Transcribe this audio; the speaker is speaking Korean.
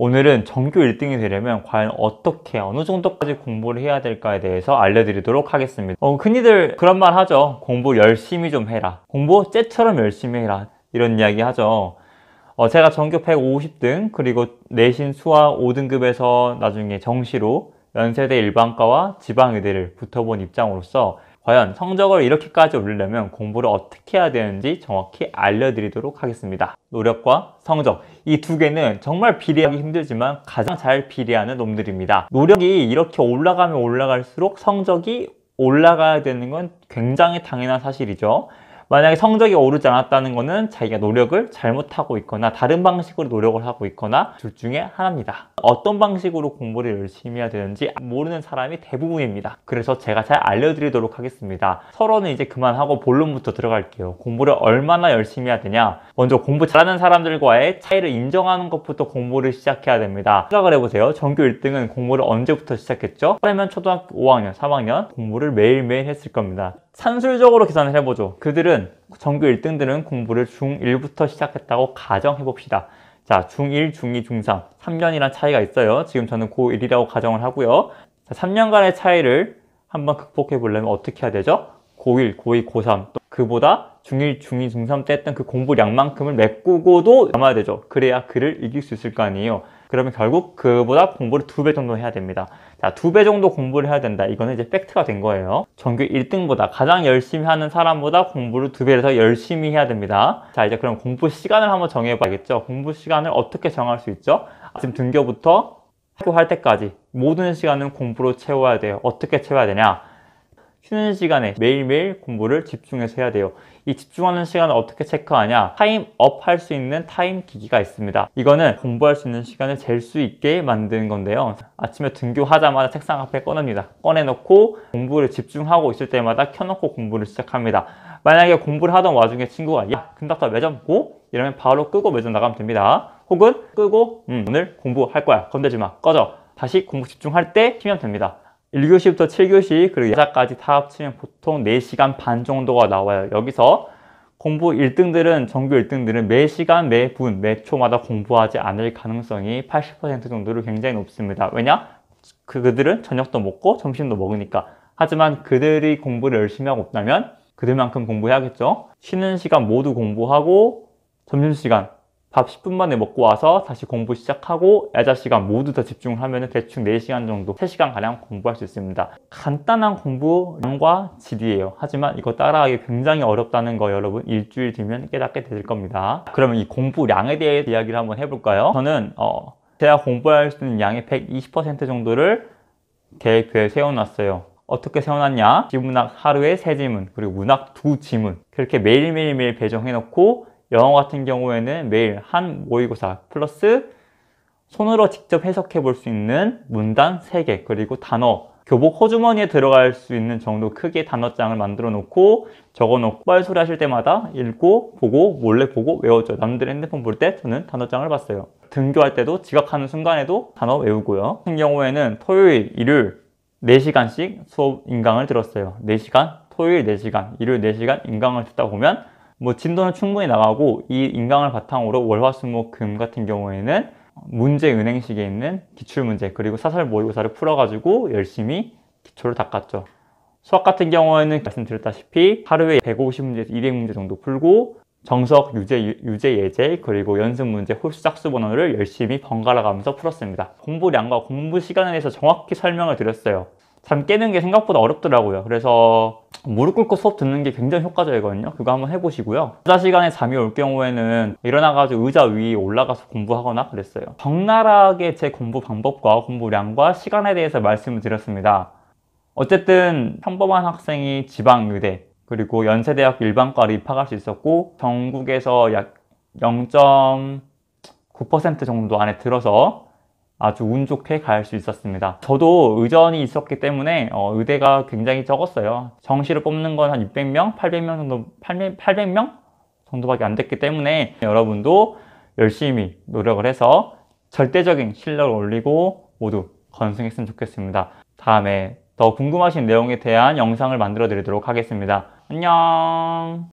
오늘은 전교 1등이 되려면 과연 어떻게 어느 정도까지 공부를 해야 될까에 대해서 알려드리도록 하겠습니다 어, 흔히들 그런 말 하죠 공부 열심히 좀 해라 공부 쟤처럼 열심히 해라 이런 이야기 하죠 어, 제가 전교 150등 그리고 내신 수학 5등급에서 나중에 정시로 연세대 일반과와 지방의대를 붙어본 입장으로서 과연 성적을 이렇게까지 올리려면 공부를 어떻게 해야 되는지 정확히 알려드리도록 하겠습니다. 노력과 성적 이두 개는 정말 비례하기 힘들지만 가장 잘 비례하는 놈들입니다. 노력이 이렇게 올라가면 올라갈수록 성적이 올라가야 되는 건 굉장히 당연한 사실이죠. 만약에 성적이 오르지 않았다는 것은 자기가 노력을 잘못하고 있거나 다른 방식으로 노력을 하고 있거나 둘 중에 하나입니다. 어떤 방식으로 공부를 열심히 해야 되는지 모르는 사람이 대부분입니다. 그래서 제가 잘 알려드리도록 하겠습니다. 서론은 이제 그만하고 본론부터 들어갈게요. 공부를 얼마나 열심히 해야 되냐 먼저 공부 잘하는 사람들과의 차이를 인정하는 것부터 공부를 시작해야 됩니다. 생각을 해보세요. 전교 1등은 공부를 언제부터 시작했죠? 그러면 초등학교 5학년, 3학년 공부를 매일매일 했을 겁니다. 산술적으로 계산을 해보죠. 그들은 1등들은 전교 1등들은 공부를 중1부터 시작했다고 가정해봅시다. 자, 중1, 중2, 중3 3년이란 차이가 있어요. 지금 저는 고1이라고 가정을 하고요. 자, 3년간의 차이를 한번 극복해 보려면 어떻게 해야 되죠? 고1, 고2, 고3 또 그보다 중1, 중2, 중3 때 했던 그 공부량만큼을 메꾸고도 남아야 되죠. 그래야 그를 이길 수 있을 거 아니에요. 그러면 결국 그보다 공부를 두 배 정도 해야 됩니다. 자, 두 배 정도 공부를 해야 된다. 이거는 이제 팩트가 된 거예요. 전교 1등보다 가장 열심히 하는 사람보다 공부를 두 배에서 열심히 해야 됩니다. 자, 이제 그럼 공부 시간을 한번 정해봐야겠죠. 공부 시간을 어떻게 정할 수 있죠? 지금 등교부터 학교 할 때까지 모든 시간은 공부로 채워야 돼요. 어떻게 채워야 되냐? 쉬는 시간에 매일매일 공부를 집중해서 해야 돼요. 이 집중하는 시간을 어떻게 체크하냐? 타임업 할 수 있는 타임 기기가 있습니다. 이거는 공부할 수 있는 시간을 잴 수 있게 만드는 건데요. 아침에 등교하자마자 책상 앞에 꺼냅니다. 꺼내놓고 공부를 집중하고 있을 때마다 켜놓고 공부를 시작합니다. 만약에 공부를 하던 와중에 친구가 야, 금닥다 매점 고? 이러면 바로 끄고 매점 나가면 됩니다. 혹은 끄고 음, 오늘 공부할 거야. 건들지 마. 꺼져. 다시 공부 집중할 때 키면 됩니다. 1교시부터 7교시 그리고 야자까지 다 합치면 보통 4시간 반 정도가 나와요. 여기서 공부 1등들은 전교 1등들은 매 시간, 매 분, 매 초마다 공부하지 않을 가능성이 80% 정도로 굉장히 높습니다. 왜냐? 그, 들은 저녁도 먹고 점심도 먹으니까. 하지만 그들이 공부를 열심히 하고 없다면 그들만큼 공부해야겠죠. 쉬는 시간 모두 공부하고 점심시간 밥 10분 만에 먹고 와서 다시 공부 시작하고 야자 시간 모두 다 집중을 하면 대충 4시간 정도, 3시간가량 공부할 수 있습니다. 간단한 공부량과 질이에요. 하지만 이거 따라하기 굉장히 어렵다는 거 여러분 일주일 뒤면 깨닫게 되실 겁니다. 그러면 이 공부량에 대해 이야기를 한번 해볼까요? 저는 어, 제가 공부할 수 있는 양의 120% 정도를 계획표에 세워놨어요. 어떻게 세워놨냐? 지문학 하루에 세지문 그리고 문학 두지문 그렇게 매일매일매일 배정해놓고 영어 같은 경우에는 매일 한 모의고사 플러스 손으로 직접 해석해 볼 수 있는 문단 3개 그리고 단어 교복 호주머니에 들어갈 수 있는 정도 크기의 단어장을 만들어 놓고 적어 놓고 빨소리 하실 때마다 읽고 보고 몰래 보고 외워줘 남들 핸드폰 볼 때 저는 단어장을 봤어요 등교할 때도 지각하는 순간에도 단어 외우고요 같은 경우에는 토요일, 일요일 4시간씩 수업 인강을 들었어요 4시간, 토요일 4시간, 일요일 4시간 인강을 듣다 보면 뭐 진도는 충분히 나가고 이 인강을 바탕으로 월화수목금 같은 경우에는 문제 은행식에 있는 기출문제 그리고 사설 모의고사를 풀어가지고 열심히 기초를 닦았죠. 수학 같은 경우에는 말씀드렸다시피 하루에 150문제에서 200문제 정도 풀고 정석, 유제, 유제, 예제, 그리고 연습 문제, 홀수, 짝수 번호를 열심히 번갈아가면서 풀었습니다. 공부량과 공부 시간에 대해서 정확히 설명을 드렸어요. 잠 깨는 게 생각보다 어렵더라고요 그래서 무릎 꿇고 수업 듣는 게 굉장히 효과적이거든요 그거 한번 해보시고요 투자 시간에 잠이 올 경우에는 일어나가지고 의자 위에 올라가서 공부하거나 그랬어요 적나라하게 제 공부 방법과 공부량과 시간에 대해서 말씀을 드렸습니다 어쨌든 평범한 학생이 지방의대 그리고 연세대학 일반과를 입학할 수 있었고 전국에서 약 0.9% 정도 안에 들어서 아주 운 좋게 갈 수 있었습니다. 저도 의전이 있었기 때문에 어, 의대가 굉장히 적었어요. 정시를 뽑는 건 한 600명, 800명 정도, 800, 800명 정도밖에 안 됐기 때문에 여러분도 열심히 노력을 해서 절대적인 실력을 올리고 모두 건승했으면 좋겠습니다. 다음에 더 궁금하신 내용에 대한 영상을 만들어 드리도록 하겠습니다. 안녕